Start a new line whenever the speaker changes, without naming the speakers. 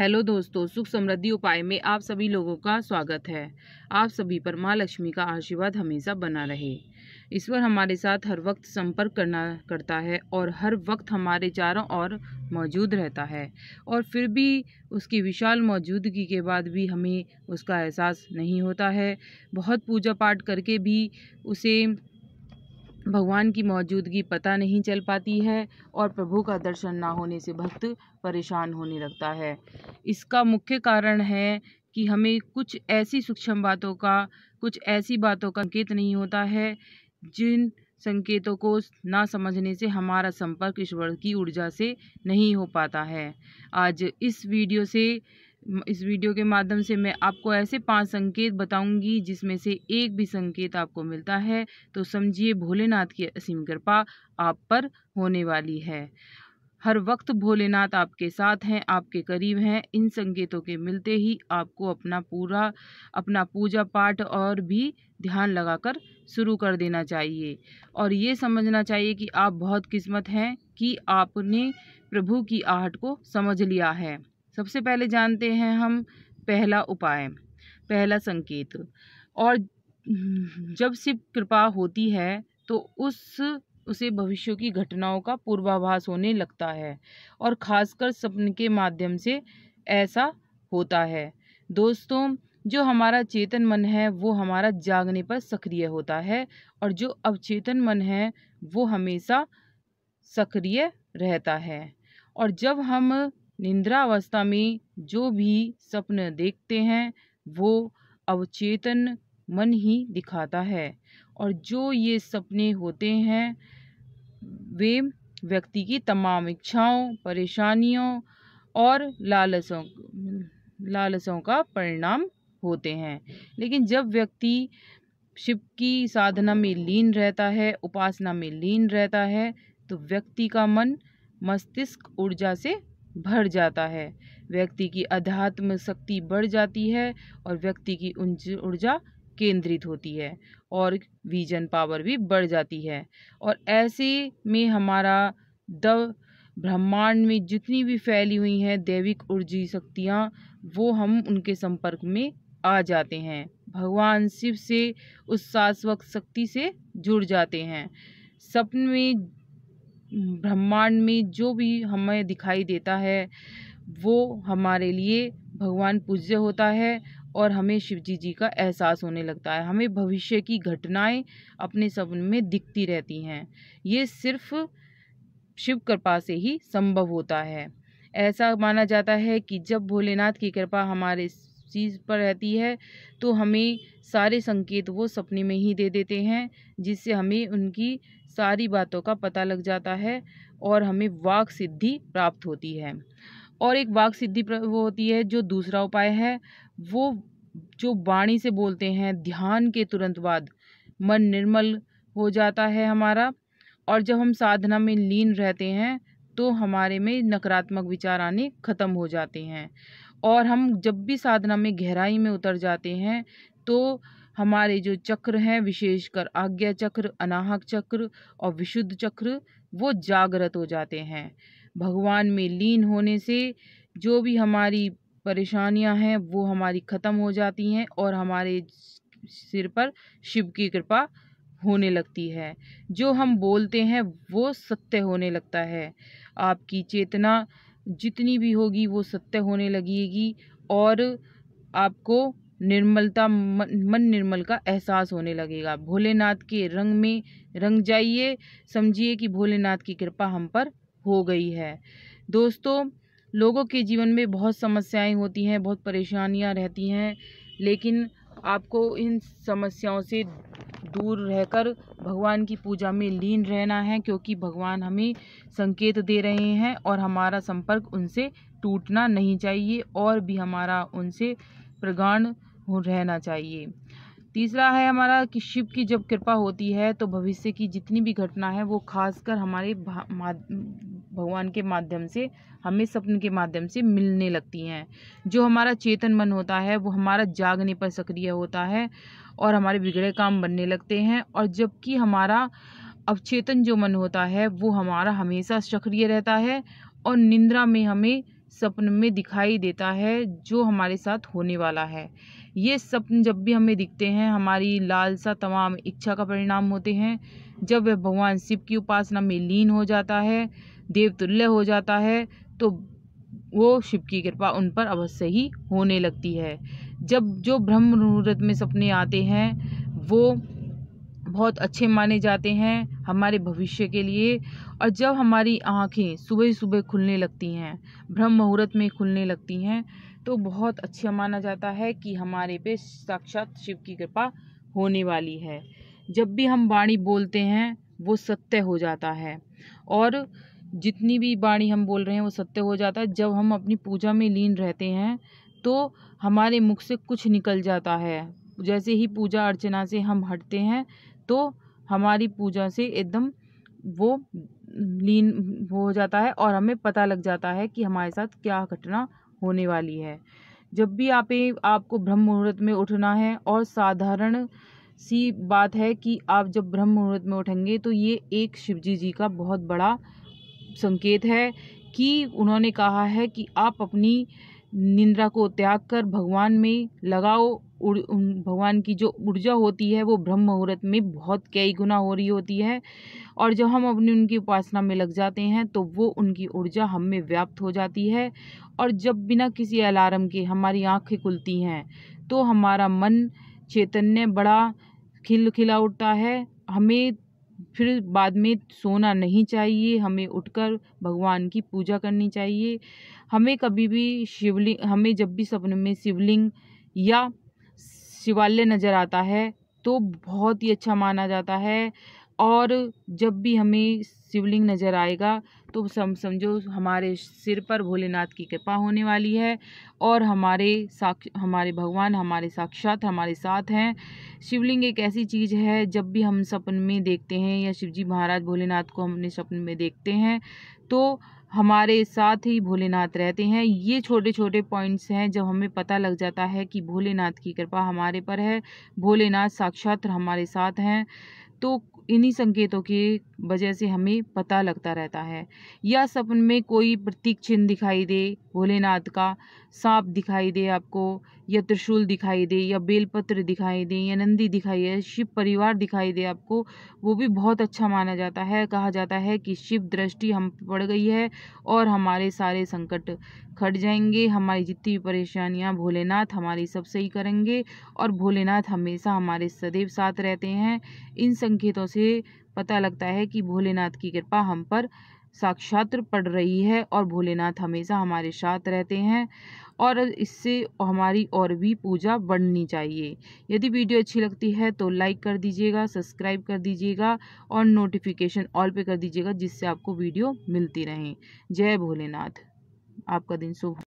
hello दोस्तों सुख समृद्धि उपाय में आप सभी लोगों का स्वागत है आप सभी पर माँ लक्ष्मी का आशीर्वाद हमेशा बना रहे ईश्वर हमारे साथ हर वक्त संपर्क करना करता है और हर वक्त हमारे चारों ओर मौजूद रहता है और फिर भी उसकी विशाल मौजूदगी के बाद भी हमें उसका एहसास नहीं होता है बहुत पूजा पाठ करके भी उसे भगवान की मौजूदगी पता नहीं चल पाती है और प्रभु का दर्शन ना होने से भक्त परेशान होने लगता है इसका मुख्य कारण है कि हमें कुछ ऐसी सूक्ष्म बातों का कुछ ऐसी बातों का संकेत नहीं होता है जिन संकेतों को ना समझने से हमारा संपर्क ईश्वर की ऊर्जा से नहीं हो पाता है आज इस वीडियो से इस वीडियो के माध्यम से मैं आपको ऐसे पांच संकेत बताऊंगी जिसमें से एक भी संकेत आपको मिलता है तो समझिए भोलेनाथ की असीम कृपा आप पर होने वाली है हर वक्त भोलेनाथ आपके साथ हैं आपके करीब हैं इन संकेतों के मिलते ही आपको अपना पूरा अपना पूजा पाठ और भी ध्यान लगाकर शुरू कर देना चाहिए और ये समझना चाहिए कि आप बहुत किस्मत हैं कि आपने प्रभु की आहट को समझ लिया है सबसे पहले जानते हैं हम पहला उपाय पहला संकेत और जब शिव कृपा होती है तो उस उसे भविष्य की घटनाओं का पूर्वाभास होने लगता है और खासकर सपन के माध्यम से ऐसा होता है दोस्तों जो हमारा चेतन मन है वो हमारा जागने पर सक्रिय होता है और जो अवचेतन मन है वो हमेशा सक्रिय रहता है और जब हम निंद्रावस्था में जो भी स्वप्न देखते हैं वो अवचेतन मन ही दिखाता है और जो ये सपने होते हैं वे व्यक्ति की तमाम इच्छाओं परेशानियों और लालसों लालसों का परिणाम होते हैं लेकिन जब व्यक्ति शिव की साधना में लीन रहता है उपासना में लीन रहता है तो व्यक्ति का मन मस्तिष्क ऊर्जा से भर जाता है व्यक्ति की अध्यात्म शक्ति बढ़ जाती है और व्यक्ति की ऊर्जा केंद्रित होती है और विजन पावर भी बढ़ जाती है और ऐसे में हमारा द ब्रह्मांड में जितनी भी फैली हुई हैं दैविक ऊर्जी शक्तियाँ वो हम उनके संपर्क में आ जाते हैं भगवान शिव से उस शाश्वत शक्ति से जुड़ जाते हैं सपन में ब्रह्मांड में जो भी हमें दिखाई देता है वो हमारे लिए भगवान पूज्य होता है और हमें शिव जी जी का एहसास होने लगता है हमें भविष्य की घटनाएं अपने सपन में दिखती रहती हैं ये सिर्फ शिव कृपा से ही संभव होता है ऐसा माना जाता है कि जब भोलेनाथ की कृपा हमारे चीज़ पर रहती है तो हमें सारे संकेत वो सपने में ही दे देते हैं जिससे हमें उनकी सारी बातों का पता लग जाता है और हमें वाक सिद्धि प्राप्त होती है और एक वाक सिद्धि वो होती है जो दूसरा उपाय है वो जो वाणी से बोलते हैं ध्यान के तुरंत बाद मन निर्मल हो जाता है हमारा और जब हम साधना में लीन रहते हैं तो हमारे में नकारात्मक विचार आने ख़त्म हो जाते हैं और हम जब भी साधना में गहराई में उतर जाते हैं तो हमारे जो चक्र हैं विशेषकर आज्ञा चक्र अनाहक चक्र और विशुद्ध चक्र वो जागृत हो जाते हैं भगवान में लीन होने से जो भी हमारी परेशानियां हैं वो हमारी ख़त्म हो जाती हैं और हमारे सिर पर शिव की कृपा होने लगती है जो हम बोलते हैं वो सत्य होने लगता है आपकी चेतना जितनी भी होगी वो सत्य होने लगेगी और आपको निर्मलता मन निर्मल का एहसास होने लगेगा भोलेनाथ के रंग में रंग जाइए समझिए कि भोलेनाथ की कृपा हम पर हो गई है दोस्तों लोगों के जीवन में बहुत समस्याएं होती हैं बहुत परेशानियां रहती हैं लेकिन आपको इन समस्याओं से दूर रहकर भगवान की पूजा में लीन रहना है क्योंकि भगवान हमें संकेत दे रहे हैं और हमारा संपर्क उनसे टूटना नहीं चाहिए और भी हमारा उनसे प्रगाढ़ रहना चाहिए तीसरा है हमारा कि शिव की जब कृपा होती है तो भविष्य की जितनी भी घटना है वो खासकर हमारे भगवान के माध्यम से हमें सपन के माध्यम से मिलने लगती हैं जो हमारा चेतन मन होता है वो हमारा जागने पर सक्रिय होता है और हमारे बिगड़े काम बनने लगते हैं और जबकि हमारा अवचेतन जो मन होता है वो हमारा हमेशा सक्रिय रहता है और निंद्रा में हमें सपन में दिखाई देता है जो हमारे साथ होने वाला है ये स्वप्न जब भी हमें दिखते हैं हमारी लालसा तमाम इच्छा का परिणाम होते हैं जब वह भगवान शिव की उपासना में लीन हो जाता है देवतुल्य हो जाता है तो वो शिव की कृपा उन पर अवश्य ही होने लगती है जब जो ब्रह्म मुहूर्त में सपने आते हैं वो बहुत अच्छे माने जाते हैं हमारे भविष्य के लिए और जब हमारी आँखें सुबह सुबह खुलने लगती हैं ब्रह्म मुहूर्त में खुलने लगती हैं तो बहुत अच्छा माना जाता है कि हमारे पे साक्षात शिव की कृपा होने वाली है जब भी हम वाणी बोलते हैं वो सत्य हो जाता है और जितनी भी वाणी हम बोल रहे हैं वो सत्य हो जाता है जब हम अपनी पूजा में लीन रहते हैं तो हमारे मुख से कुछ निकल जाता है जैसे ही पूजा अर्चना से हम हटते हैं तो हमारी पूजा से एकदम वो लीन हो जाता है और हमें पता लग जाता है कि हमारे साथ क्या घटना होने वाली है जब भी आप आपको ब्रह्म मुहूर्त में उठना है और साधारण सी बात है कि आप जब ब्रह्म मुहूर्त में उठेंगे तो ये एक शिवजी जी का बहुत बड़ा संकेत है कि उन्होंने कहा है कि आप अपनी निंद्रा को त्याग कर भगवान में लगाओ भगवान की जो ऊर्जा होती है वो ब्रह्म मुहूर्त में बहुत कई गुना हो रही होती है और जब हम अपनी उनकी उपासना में लग जाते हैं तो वो उनकी ऊर्जा हम में व्याप्त हो जाती है और जब बिना किसी अलार्म के हमारी आँखें खुलती हैं तो हमारा मन चैतन्य बड़ा खिल खिला उठता है हमें फिर बाद में सोना नहीं चाहिए हमें उठकर भगवान की पूजा करनी चाहिए हमें कभी भी शिवलिंग हमें जब भी सपने में शिवलिंग या शिवालय नज़र आता है तो बहुत ही अच्छा माना जाता है और जब भी हमें शिवलिंग नज़र आएगा तो सम समझो हमारे सिर पर भोलेनाथ की कृपा होने वाली है और हमारे साक्ष हमारे भगवान हमारे साक्षात हमारे साथ हैं शिवलिंग एक ऐसी चीज़ है जब भी हम सपन में देखते हैं या शिवजी महाराज भोलेनाथ को हमने सपन में देखते हैं तो हमारे साथ ही भोलेनाथ रहते हैं ये छोटे छोटे पॉइंट्स हैं जब हमें पता लग जाता है कि भोलेनाथ की कृपा हमारे पर है भोलेनाथ साक्षात हमारे साथ हैं तो इन्हीं संकेतों की वजह से हमें पता लगता रहता है या सपन में कोई प्रतीक चिन्ह दिखाई दे भोलेनाथ का सांप दिखाई दे आपको या त्रिशूल दिखाई दे या बेलपत्र दिखाई दे या नंदी दिखाई दे शिव परिवार दिखाई दे आपको वो भी बहुत अच्छा माना जाता है कहा जाता है कि शिव दृष्टि हम पड़ गई है और हमारे सारे संकट खट जाएंगे हमारी जितनी भी परेशानियाँ भोलेनाथ हमारी सब सही करेंगे और भोलेनाथ हमेशा हमारे सदैव साथ रहते हैं इन संकेतों से पता लगता है कि भोलेनाथ की कृपा हम पर साक्षात पढ़ रही है और भोलेनाथ हमेशा हमारे साथ रहते हैं और इससे हमारी और भी पूजा बढ़नी चाहिए यदि वीडियो अच्छी लगती है तो लाइक कर दीजिएगा सब्सक्राइब कर दीजिएगा और नोटिफिकेशन ऑल पे कर दीजिएगा जिससे आपको वीडियो मिलती रहें जय भोलेनाथ आपका दिन शुभ